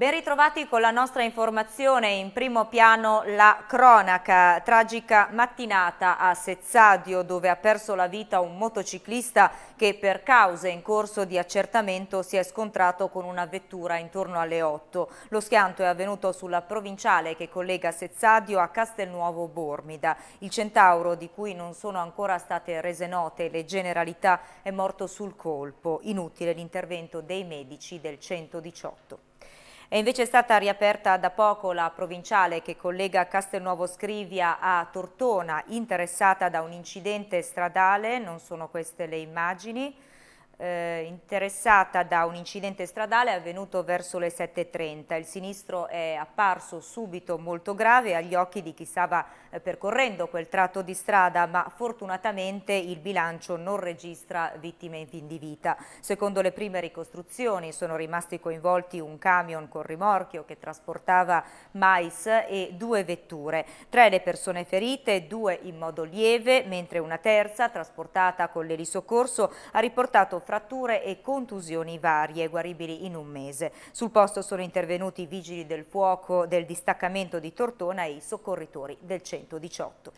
Ben ritrovati con la nostra informazione in primo piano la cronaca, tragica mattinata a Sezzadio dove ha perso la vita un motociclista che per cause in corso di accertamento si è scontrato con una vettura intorno alle 8. Lo schianto è avvenuto sulla provinciale che collega Sezzadio a Castelnuovo Bormida. Il centauro di cui non sono ancora state rese note le generalità è morto sul colpo. Inutile l'intervento dei medici del 118. È invece stata riaperta da poco la provinciale che collega Castelnuovo Scrivia a Tortona, interessata da un incidente stradale, non sono queste le immagini, eh, interessata da un incidente stradale avvenuto verso le 7.30. Il sinistro è apparso subito molto grave agli occhi di chi stava eh, percorrendo quel tratto di strada, ma fortunatamente il bilancio non registra vittime in fin di vita. Secondo le prime ricostruzioni sono rimasti coinvolti un camion con rimorchio che trasportava mais e due vetture. Tre le persone ferite, due in modo lieve, mentre una terza, trasportata con l'elisoccorso, ha riportato fratture e contusioni varie, guaribili in un mese. Sul posto sono intervenuti i vigili del fuoco del distaccamento di Tortona e i soccorritori del 118.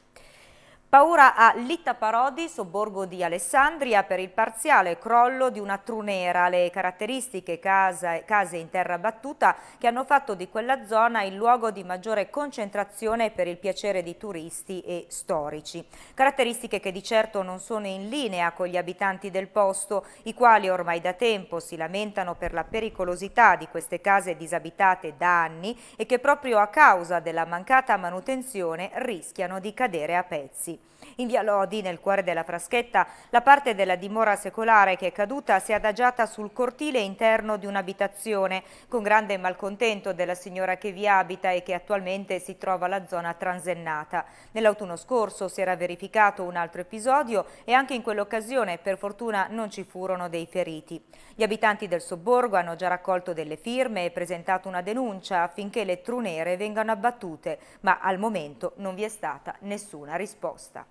Paura a Litta Parodi, sobborgo di Alessandria, per il parziale crollo di una trunera, le caratteristiche casa, case in terra battuta che hanno fatto di quella zona il luogo di maggiore concentrazione per il piacere di turisti e storici. Caratteristiche che di certo non sono in linea con gli abitanti del posto, i quali ormai da tempo si lamentano per la pericolosità di queste case disabitate da anni e che proprio a causa della mancata manutenzione rischiano di cadere a pezzi. In via Lodi, nel cuore della Fraschetta, la parte della dimora secolare che è caduta si è adagiata sul cortile interno di un'abitazione, con grande malcontento della signora che vi abita e che attualmente si trova alla zona transennata. Nell'autunno scorso si era verificato un altro episodio e anche in quell'occasione, per fortuna, non ci furono dei feriti. Gli abitanti del sobborgo hanno già raccolto delle firme e presentato una denuncia affinché le trunere vengano abbattute, ma al momento non vi è stata nessuna risposta.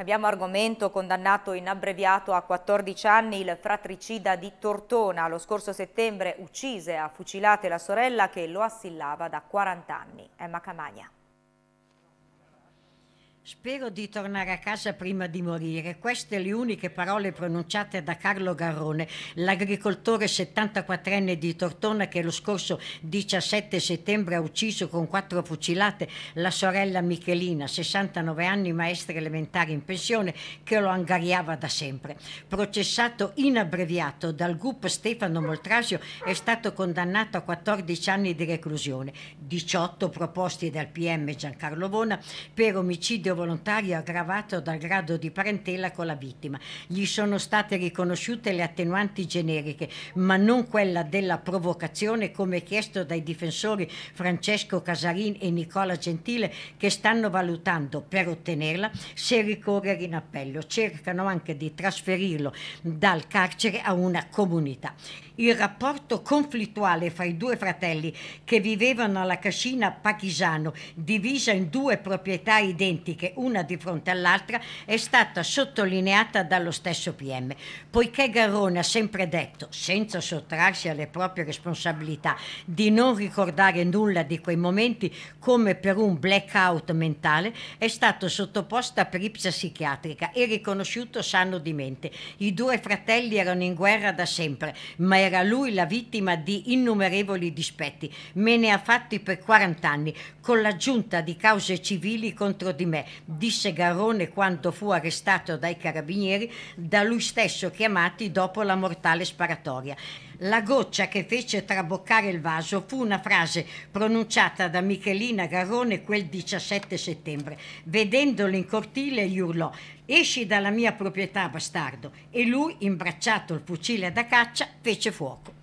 Cambiamo argomento, condannato in abbreviato a 14 anni il fratricida di Tortona. Lo scorso settembre uccise a fucilate la sorella che lo assillava da 40 anni. Emma Camagna. Spero di tornare a casa prima di morire. Queste le uniche parole pronunciate da Carlo Garrone, l'agricoltore 74enne di Tortona che lo scorso 17 settembre ha ucciso con quattro fucilate la sorella Michelina, 69 anni, maestra elementare in pensione, che lo angariava da sempre. Processato in abbreviato dal GUP Stefano Moltrasio è stato condannato a 14 anni di reclusione, 18 proposti dal PM Giancarlo Vona per omicidio volontario aggravato dal grado di parentela con la vittima. Gli sono state riconosciute le attenuanti generiche, ma non quella della provocazione come chiesto dai difensori Francesco Casarin e Nicola Gentile che stanno valutando per ottenerla se ricorrere in appello. Cercano anche di trasferirlo dal carcere a una comunità. Il rapporto conflittuale fra i due fratelli che vivevano alla cascina Pachisano, divisa in due proprietà identiche una di fronte all'altra è stata sottolineata dallo stesso PM, poiché Garrone ha sempre detto, senza sottrarsi alle proprie responsabilità, di non ricordare nulla di quei momenti come per un blackout mentale, è stato sottoposto a peripsia psichiatrica e riconosciuto sano di mente. I due fratelli erano in guerra da sempre, ma era lui la vittima di innumerevoli dispetti. Me ne ha fatti per 40 anni, con l'aggiunta di cause civili contro di me, disse Garrone quando fu arrestato dai carabinieri, da lui stesso chiamati dopo la mortale sparatoria. La goccia che fece traboccare il vaso fu una frase pronunciata da Michelina Garrone quel 17 settembre. Vedendolo in cortile gli urlò Esci dalla mia proprietà, bastardo! E lui, imbracciato il fucile da caccia, fece fuoco.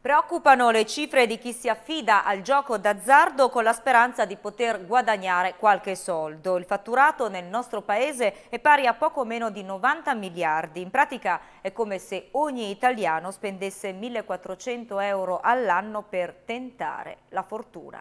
Preoccupano le cifre di chi si affida al gioco d'azzardo con la speranza di poter guadagnare qualche soldo. Il fatturato nel nostro paese è pari a poco meno di 90 miliardi. In pratica è come se ogni italiano spendesse 1.400 euro all'anno per tentare la fortuna.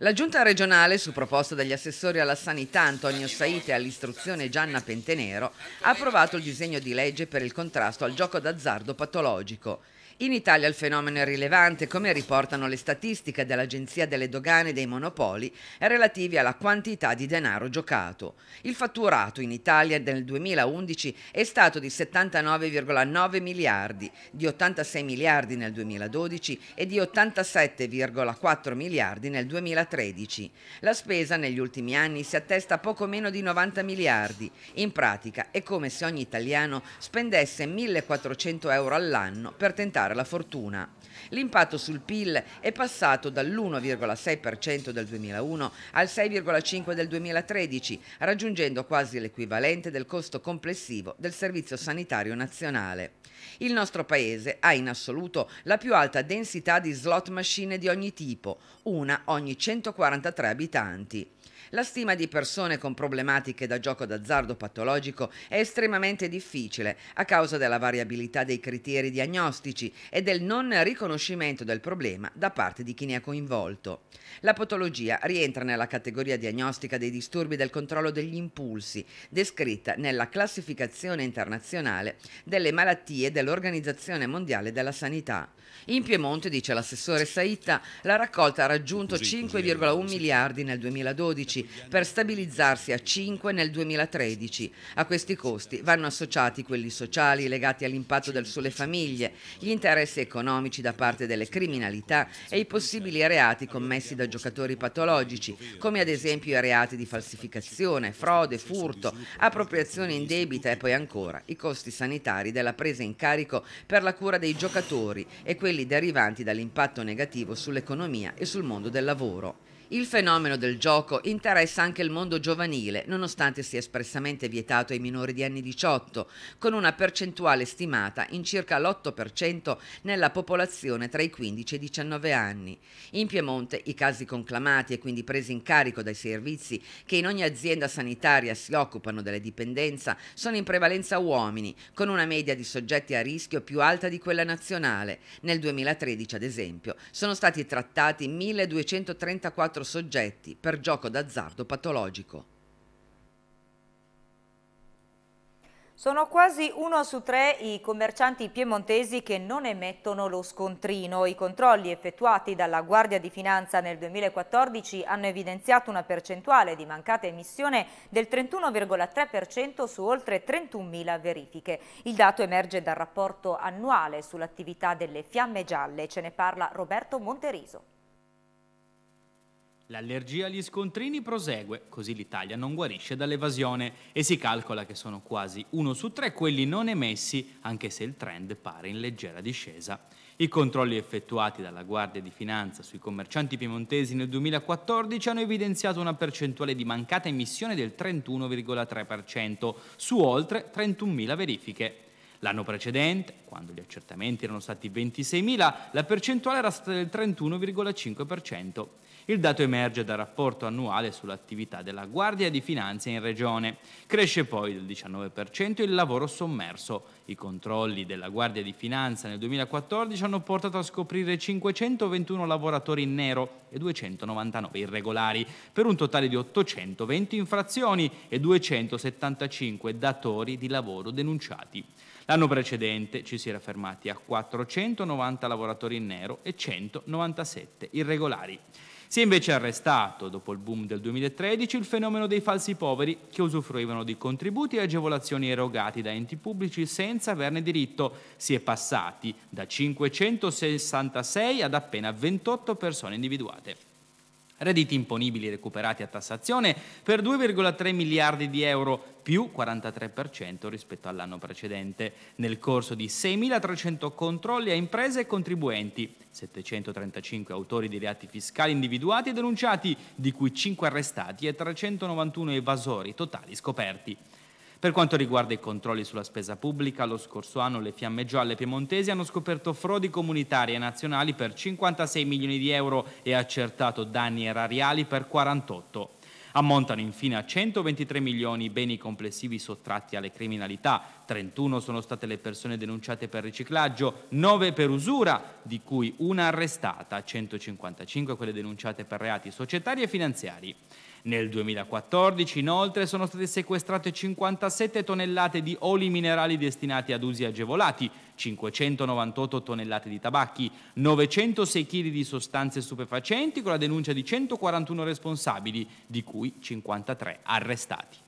La giunta regionale, su proposta degli assessori alla sanità Antonio Saite e all'istruzione Gianna Pentenero, ha approvato il disegno di legge per il contrasto al gioco d'azzardo patologico. In Italia il fenomeno è rilevante, come riportano le statistiche dell'Agenzia delle Dogane e dei Monopoli relativi alla quantità di denaro giocato. Il fatturato in Italia nel 2011 è stato di 79,9 miliardi, di 86 miliardi nel 2012 e di 87,4 miliardi nel 2013. La spesa negli ultimi anni si attesta a poco meno di 90 miliardi. In pratica è come se ogni italiano spendesse 1.400 euro all'anno per tentare giocare la fortuna. L'impatto sul PIL è passato dall'1,6% del 2001 al 6,5% del 2013, raggiungendo quasi l'equivalente del costo complessivo del Servizio Sanitario Nazionale. Il nostro paese ha in assoluto la più alta densità di slot machine di ogni tipo, una ogni 143 abitanti. La stima di persone con problematiche da gioco d'azzardo patologico è estremamente difficile a causa della variabilità dei criteri diagnostici e del non riconoscimento del problema da parte di chi ne è coinvolto. La patologia rientra nella categoria diagnostica dei disturbi del controllo degli impulsi, descritta nella classificazione internazionale delle malattie dell'Organizzazione Mondiale della Sanità. In Piemonte, dice l'assessore Saitta, la raccolta ha raggiunto 5,1 miliardi nel 2012 2012 per stabilizzarsi a 5 nel 2013. A questi costi vanno associati quelli sociali legati all'impatto sulle famiglie, gli interessi economici da parte delle criminalità e i possibili reati commessi da giocatori patologici, come ad esempio i reati di falsificazione, frode, furto, appropriazione in debita e poi ancora i costi sanitari della presa in carico per la cura dei giocatori e quelli derivanti dall'impatto negativo sull'economia e sul mondo del lavoro. Il fenomeno del gioco interessa anche il mondo giovanile, nonostante sia espressamente vietato ai minori di anni 18, con una percentuale stimata in circa l'8% nella popolazione tra i 15 e i 19 anni. In Piemonte i casi conclamati e quindi presi in carico dai servizi che in ogni azienda sanitaria si occupano della dipendenza sono in prevalenza uomini, con una media di soggetti a rischio più alta di quella nazionale. Nel 2013, ad esempio, sono stati trattati 1234 quattro soggetti per gioco d'azzardo patologico. Sono quasi uno su tre i commercianti piemontesi che non emettono lo scontrino. I controlli effettuati dalla Guardia di Finanza nel 2014 hanno evidenziato una percentuale di mancata emissione del 31,3% su oltre 31.000 verifiche. Il dato emerge dal rapporto annuale sull'attività delle fiamme gialle. Ce ne parla Roberto Monteriso. L'allergia agli scontrini prosegue, così l'Italia non guarisce dall'evasione e si calcola che sono quasi uno su tre quelli non emessi, anche se il trend pare in leggera discesa. I controlli effettuati dalla Guardia di Finanza sui commercianti piemontesi nel 2014 hanno evidenziato una percentuale di mancata emissione del 31,3% su oltre 31.000 verifiche. L'anno precedente, quando gli accertamenti erano stati 26.000, la percentuale era stata del 31,5%. Il dato emerge dal rapporto annuale sull'attività della Guardia di Finanza in Regione. Cresce poi del 19% il lavoro sommerso. I controlli della Guardia di Finanza nel 2014 hanno portato a scoprire 521 lavoratori in nero e 299 irregolari, per un totale di 820 infrazioni e 275 datori di lavoro denunciati. L'anno precedente ci si era fermati a 490 lavoratori in nero e 197 irregolari. Si è invece arrestato, dopo il boom del 2013, il fenomeno dei falsi poveri che usufruivano di contributi e agevolazioni erogati da enti pubblici senza averne diritto. Si è passati da 566 ad appena 28 persone individuate redditi imponibili recuperati a tassazione per 2,3 miliardi di euro, più 43% rispetto all'anno precedente, nel corso di 6.300 controlli a imprese e contribuenti, 735 autori di reati fiscali individuati e denunciati, di cui 5 arrestati e 391 evasori totali scoperti. Per quanto riguarda i controlli sulla spesa pubblica, lo scorso anno le fiamme gialle piemontesi hanno scoperto frodi comunitarie nazionali per 56 milioni di euro e accertato danni erariali per 48. Ammontano infine a 123 milioni i beni complessivi sottratti alle criminalità, 31 sono state le persone denunciate per riciclaggio, 9 per usura, di cui una arrestata, 155 quelle denunciate per reati societari e finanziari. Nel 2014 inoltre sono state sequestrate 57 tonnellate di oli minerali destinati ad usi agevolati, 598 tonnellate di tabacchi, 906 kg di sostanze stupefacenti con la denuncia di 141 responsabili, di cui 53 arrestati.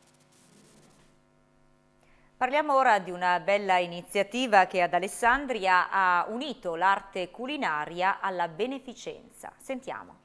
Parliamo ora di una bella iniziativa che ad Alessandria ha unito l'arte culinaria alla beneficenza. Sentiamo.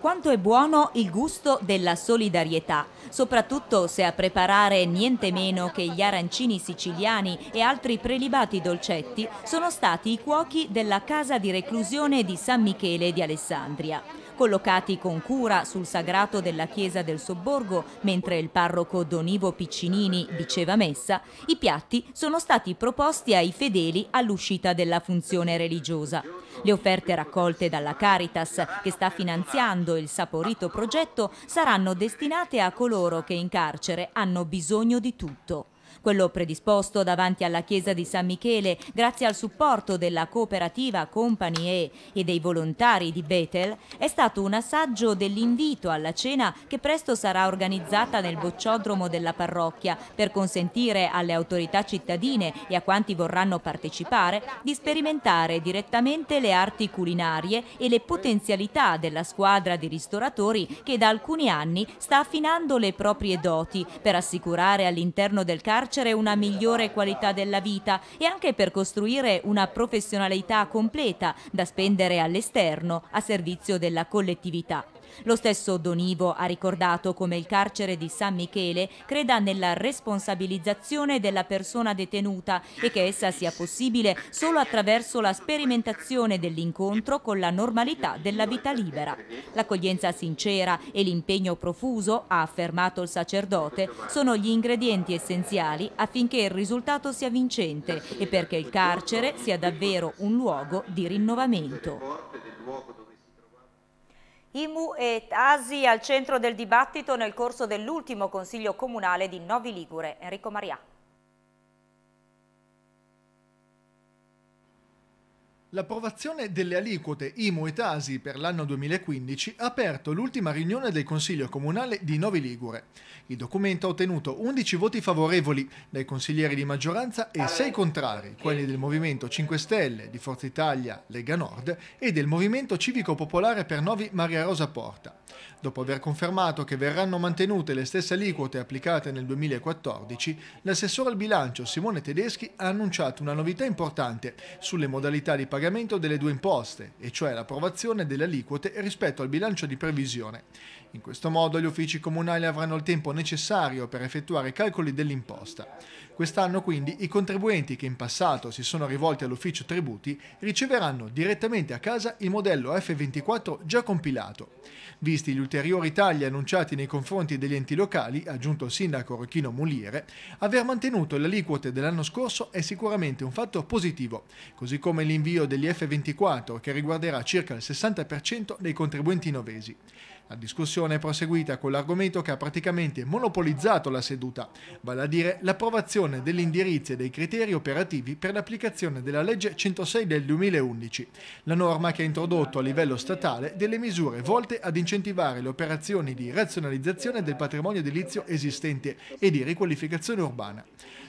Quanto è buono il gusto della solidarietà, soprattutto se a preparare niente meno che gli arancini siciliani e altri prelibati dolcetti sono stati i cuochi della casa di reclusione di San Michele di Alessandria collocati con cura sul sagrato della chiesa del sobborgo, mentre il parroco Don Ivo Piccinini diceva messa, i piatti sono stati proposti ai fedeli all'uscita della funzione religiosa. Le offerte raccolte dalla Caritas, che sta finanziando il saporito progetto, saranno destinate a coloro che in carcere hanno bisogno di tutto. Quello predisposto davanti alla chiesa di San Michele, grazie al supporto della cooperativa Company E e dei volontari di Bethel, è stato un assaggio dell'invito alla cena che presto sarà organizzata nel bocciodromo della parrocchia per consentire alle autorità cittadine e a quanti vorranno partecipare di sperimentare direttamente le arti culinarie e le potenzialità della squadra di ristoratori che da alcuni anni sta affinando le proprie doti per assicurare all'interno del carcere carcere una migliore qualità della vita e anche per costruire una professionalità completa da spendere all'esterno a servizio della collettività. Lo stesso Donivo ha ricordato come il carcere di San Michele creda nella responsabilizzazione della persona detenuta e che essa sia possibile solo attraverso la sperimentazione dell'incontro con la normalità della vita libera. L'accoglienza sincera e l'impegno profuso, ha affermato il sacerdote, sono gli ingredienti essenziali affinché il risultato sia vincente e perché il carcere sia davvero un luogo di rinnovamento. IMU e ASI al centro del dibattito nel corso dell'ultimo Consiglio Comunale di Novi Ligure. Enrico Maria. L'approvazione delle aliquote IMU e TASI per l'anno 2015 ha aperto l'ultima riunione del Consiglio Comunale di Novi Ligure. Il documento ha ottenuto 11 voti favorevoli dai consiglieri di maggioranza e 6 contrari, quelli del Movimento 5 Stelle, di Forza Italia, Lega Nord e del Movimento Civico Popolare per Novi Maria Rosa Porta. Dopo aver confermato che verranno mantenute le stesse aliquote applicate nel 2014, l'assessore al bilancio Simone Tedeschi ha annunciato una novità importante sulle modalità di pagamento pagamento delle due imposte, e cioè l'approvazione delle aliquote rispetto al bilancio di previsione, in questo modo gli uffici comunali avranno il tempo necessario per effettuare calcoli dell'imposta. Quest'anno quindi i contribuenti che in passato si sono rivolti all'ufficio tributi riceveranno direttamente a casa il modello F24 già compilato. Visti gli ulteriori tagli annunciati nei confronti degli enti locali, aggiunto il sindaco Rocchino Muliere, aver mantenuto le aliquote dell'anno scorso è sicuramente un fatto positivo, così come l'invio degli F24 che riguarderà circa il 60% dei contribuenti novesi. La discussione è proseguita con l'argomento che ha praticamente monopolizzato la seduta, vale a dire l'approvazione degli indirizzi e dei criteri operativi per l'applicazione della legge 106 del 2011, la norma che ha introdotto a livello statale delle misure volte ad incentivare le operazioni di razionalizzazione del patrimonio edilizio esistente e di riqualificazione urbana.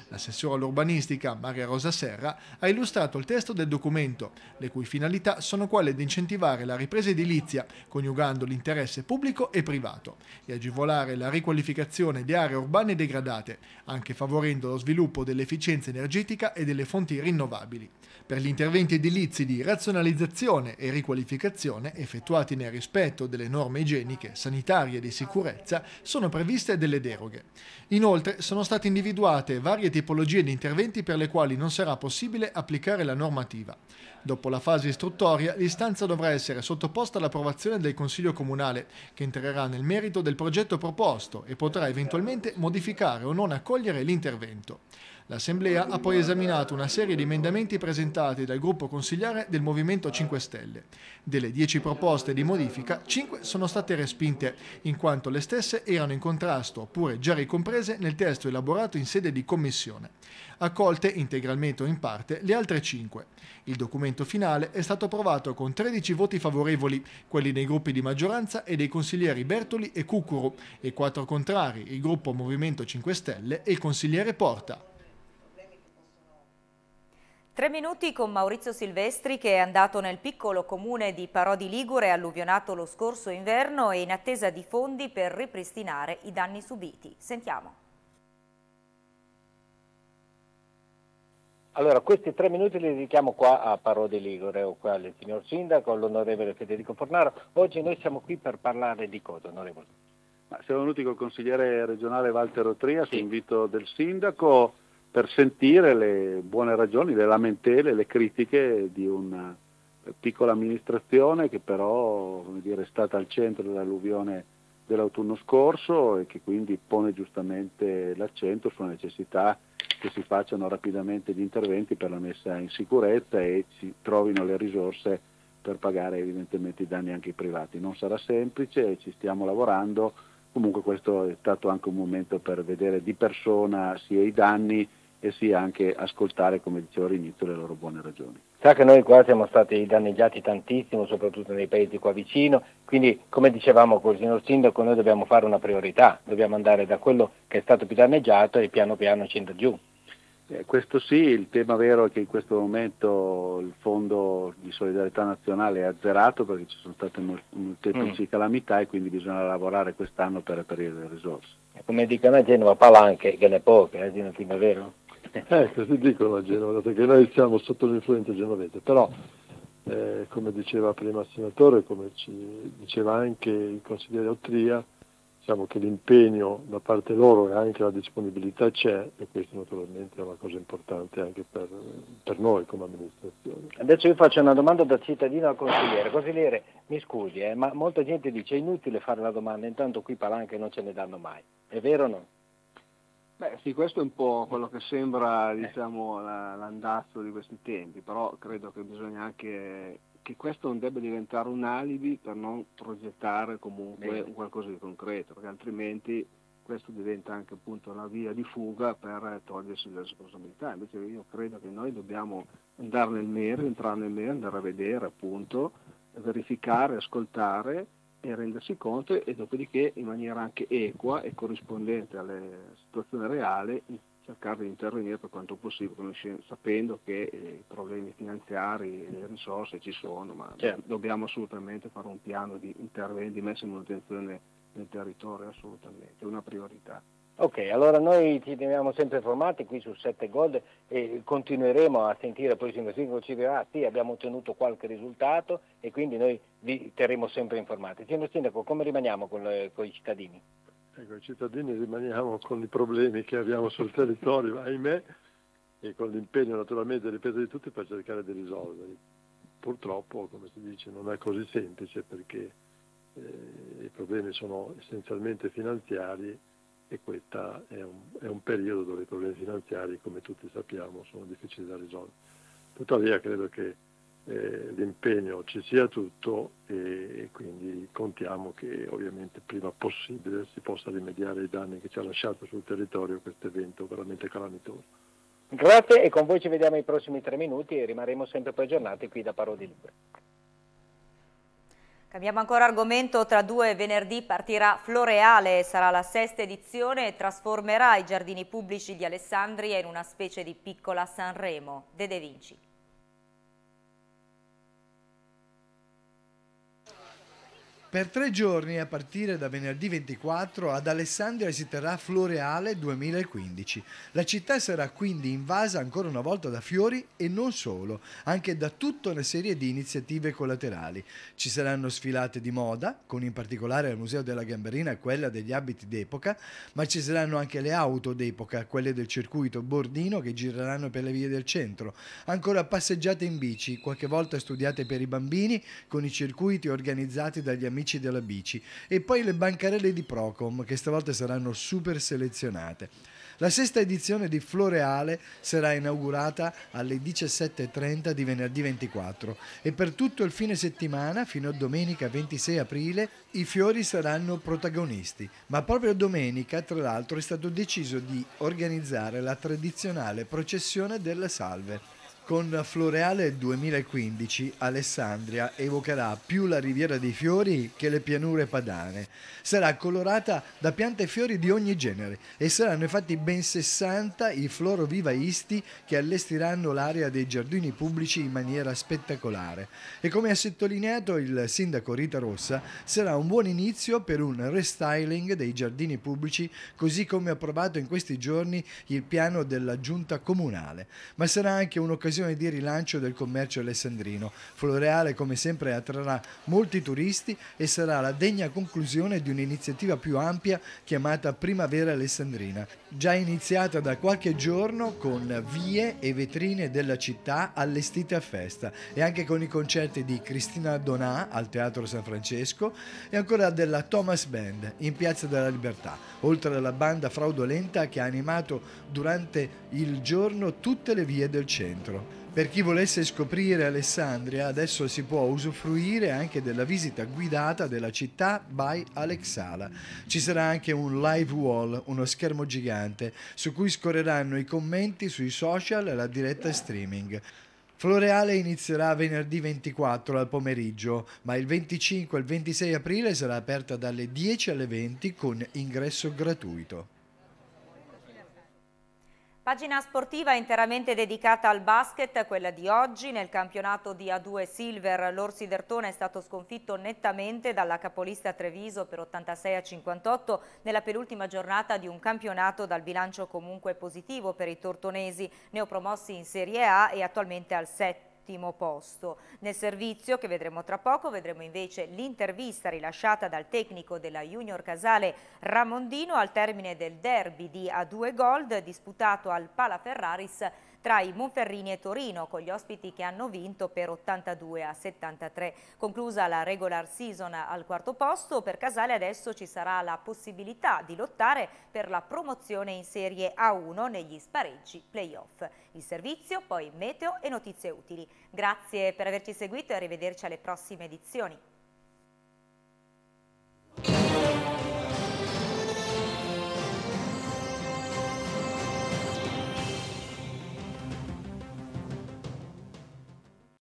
L'assessore all'urbanistica Maria Rosa Serra ha illustrato il testo del documento, le cui finalità sono quelle di incentivare la ripresa edilizia, coniugando l'interesse pubblico e privato, e agevolare la riqualificazione di aree urbane degradate, anche favorendo lo sviluppo dell'efficienza energetica e delle fonti rinnovabili. Per gli interventi edilizi di razionalizzazione e riqualificazione effettuati nel rispetto delle norme igieniche, sanitarie e di sicurezza sono previste delle deroghe. Inoltre sono state individuate varie tipologie tipologie di interventi per le quali non sarà possibile applicare la normativa. Dopo la fase istruttoria, l'istanza dovrà essere sottoposta all'approvazione del Consiglio Comunale, che entrerà nel merito del progetto proposto e potrà eventualmente modificare o non accogliere l'intervento. L'Assemblea ha poi esaminato una serie di emendamenti presentati dal gruppo consigliare del Movimento 5 Stelle. Delle 10 proposte di modifica, 5 sono state respinte, in quanto le stesse erano in contrasto oppure già ricomprese nel testo elaborato in sede di commissione. Accolte integralmente o in parte le altre 5. Il documento finale è stato approvato con 13 voti favorevoli, quelli dei gruppi di maggioranza e dei consiglieri Bertoli e Cucuru, e 4 contrari, il gruppo Movimento 5 Stelle e il consigliere Porta. Tre minuti con Maurizio Silvestri che è andato nel piccolo comune di Parodi Ligure alluvionato lo scorso inverno e in attesa di fondi per ripristinare i danni subiti. Sentiamo. Allora, questi tre minuti li dedichiamo qua a Parodi Ligure, o qua al signor Sindaco, all'onorevole Federico Fornaro. Oggi noi siamo qui per parlare di cosa, onorevole? Ma siamo venuti col consigliere regionale Walter Otria, sì. su invito del sindaco, per sentire le buone ragioni, le lamentele, le critiche di una eh, piccola amministrazione che però dire, è stata al centro dell'alluvione dell'autunno scorso e che quindi pone giustamente l'accento sulla necessità che si facciano rapidamente gli interventi per la messa in sicurezza e si trovino le risorse per pagare evidentemente i danni anche ai privati. Non sarà semplice, ci stiamo lavorando, comunque questo è stato anche un momento per vedere di persona sia i danni e sia anche ascoltare, come dicevo all'inizio, le loro buone ragioni. Sa che noi qua siamo stati danneggiati tantissimo, soprattutto nei paesi qua vicino, quindi come dicevamo col signor Sindaco noi dobbiamo fare una priorità, dobbiamo andare da quello che è stato più danneggiato e piano piano scendere giù. Eh, questo sì, il tema vero è che in questo momento il Fondo di Solidarietà Nazionale è azzerato perché ci sono state molteplici mm. calamità e quindi bisogna lavorare quest'anno per reperire le risorse. Come dicono a Genova, palanche, che ne poche, eh, Gino, è vero? ecco, ti dicono a Genova, perché noi siamo sotto l'influenza genovese, però eh, come diceva prima il senatore, come ci diceva anche il consigliere Ottria, diciamo che l'impegno da parte loro e anche la disponibilità c'è e questo naturalmente è una cosa importante anche per, per noi come amministrazione. Adesso io faccio una domanda da cittadino al consigliere. Consigliere, mi scusi, eh, ma molta gente dice è inutile fare la domanda, intanto qui palanche non ce ne danno mai. È vero o no? Beh sì, questo è un po' quello che sembra eh. diciamo, l'andazzo di questi tempi, però credo che bisogna anche che questo non debba diventare un alibi per non progettare comunque Bene. qualcosa di concreto, perché altrimenti questo diventa anche appunto una via di fuga per togliersi le responsabilità. Invece io credo che noi dobbiamo andare nel merito, entrare nel merito, andare a vedere appunto, verificare, ascoltare e rendersi conto e dopodiché in maniera anche equa e corrispondente alla situazione reale cercare di intervenire per quanto possibile, sapendo che eh, i problemi finanziari e le risorse ci sono, ma certo. dobbiamo assolutamente fare un piano di interventi, di messa in manutenzione del territorio, assolutamente, è una priorità. Ok, allora noi ci teniamo sempre informati qui su 7 Gold e continueremo a sentire poi il sindaco ci dirà ah, sì abbiamo ottenuto qualche risultato e quindi noi vi terremo sempre informati. Signor Sindaco, come rimaniamo con, le, con i cittadini? Ecco, i cittadini rimaniamo con i problemi che abbiamo sul territorio, ahimè, e con l'impegno naturalmente, ripeto, di tutti per cercare di risolverli. Purtroppo, come si dice, non è così semplice perché eh, i problemi sono essenzialmente finanziari e questo è, è un, periodo dove i problemi finanziari, come tutti sappiamo, sono difficili da risolvere. Tuttavia credo che eh, l'impegno ci sia tutto e, e, quindi contiamo che ovviamente prima possibile si possa rimediare i danni che ci ha lasciato sul territorio questo evento veramente calamitoso. Grazie e con voi ci vediamo nei prossimi tre minuti e rimarremo sempre poi aggiornati qui da Parodi Libre. Cambiamo ancora argomento, tra due venerdì partirà Floreale, sarà la sesta edizione e trasformerà i giardini pubblici di Alessandria in una specie di piccola Sanremo. De De Vinci. Per tre giorni, a partire da venerdì 24, ad Alessandria si terrà Floreale 2015. La città sarà quindi invasa ancora una volta da fiori e non solo, anche da tutta una serie di iniziative collaterali. Ci saranno sfilate di moda, con in particolare al Museo della Gamberina quella degli abiti d'epoca, ma ci saranno anche le auto d'epoca, quelle del circuito Bordino che gireranno per le vie del centro. Ancora passeggiate in bici, qualche volta studiate per i bambini, con i circuiti organizzati dagli amici amici della bici e poi le bancarelle di Procom che stavolta saranno super selezionate. La sesta edizione di Floreale sarà inaugurata alle 17.30 di venerdì 24 e per tutto il fine settimana, fino a domenica 26 aprile, i fiori saranno protagonisti. Ma proprio domenica, tra l'altro, è stato deciso di organizzare la tradizionale processione della salve con Floreale 2015 Alessandria evocherà più la riviera dei fiori che le pianure padane. Sarà colorata da piante e fiori di ogni genere e saranno infatti ben 60 i florovivaisti che allestiranno l'area dei giardini pubblici in maniera spettacolare. E come ha sottolineato il sindaco Rita Rossa, sarà un buon inizio per un restyling dei giardini pubblici così come approvato in questi giorni il piano della giunta comunale. Ma sarà anche un'occasione occasione di rilancio del commercio alessandrino. Floreale come sempre attrarrà molti turisti e sarà la degna conclusione di un'iniziativa più ampia chiamata Primavera Alessandrina, già iniziata da qualche giorno con vie e vetrine della città allestite a festa e anche con i concerti di Cristina Donà al Teatro San Francesco e ancora della Thomas Band in Piazza della Libertà, oltre alla banda fraudolenta che ha animato durante il giorno tutte le vie del centro. Per chi volesse scoprire Alessandria, adesso si può usufruire anche della visita guidata della città by Alexala. Ci sarà anche un live wall, uno schermo gigante, su cui scorreranno i commenti sui social e la diretta streaming. Floreale inizierà venerdì 24 al pomeriggio, ma il 25 e il 26 aprile sarà aperta dalle 10 alle 20 con ingresso gratuito. Pagina sportiva interamente dedicata al basket, quella di oggi. Nel campionato di A2 Silver l'Orsi d'Ertone è stato sconfitto nettamente dalla capolista Treviso per 86 a 58 nella penultima giornata di un campionato dal bilancio comunque positivo per i tortonesi, neopromossi in Serie A e attualmente al 7 ultimo posto. Nel servizio che vedremo tra poco vedremo invece l'intervista rilasciata dal tecnico della Junior Casale Ramondino al termine del derby di A2 Gold disputato al Palaferraris tra i Monferrini e Torino con gli ospiti che hanno vinto per 82 a 73. Conclusa la regular season al quarto posto, per Casale adesso ci sarà la possibilità di lottare per la promozione in Serie A1 negli spareggi playoff. Il servizio, poi meteo e notizie utili. Grazie per averci seguito e arrivederci alle prossime edizioni.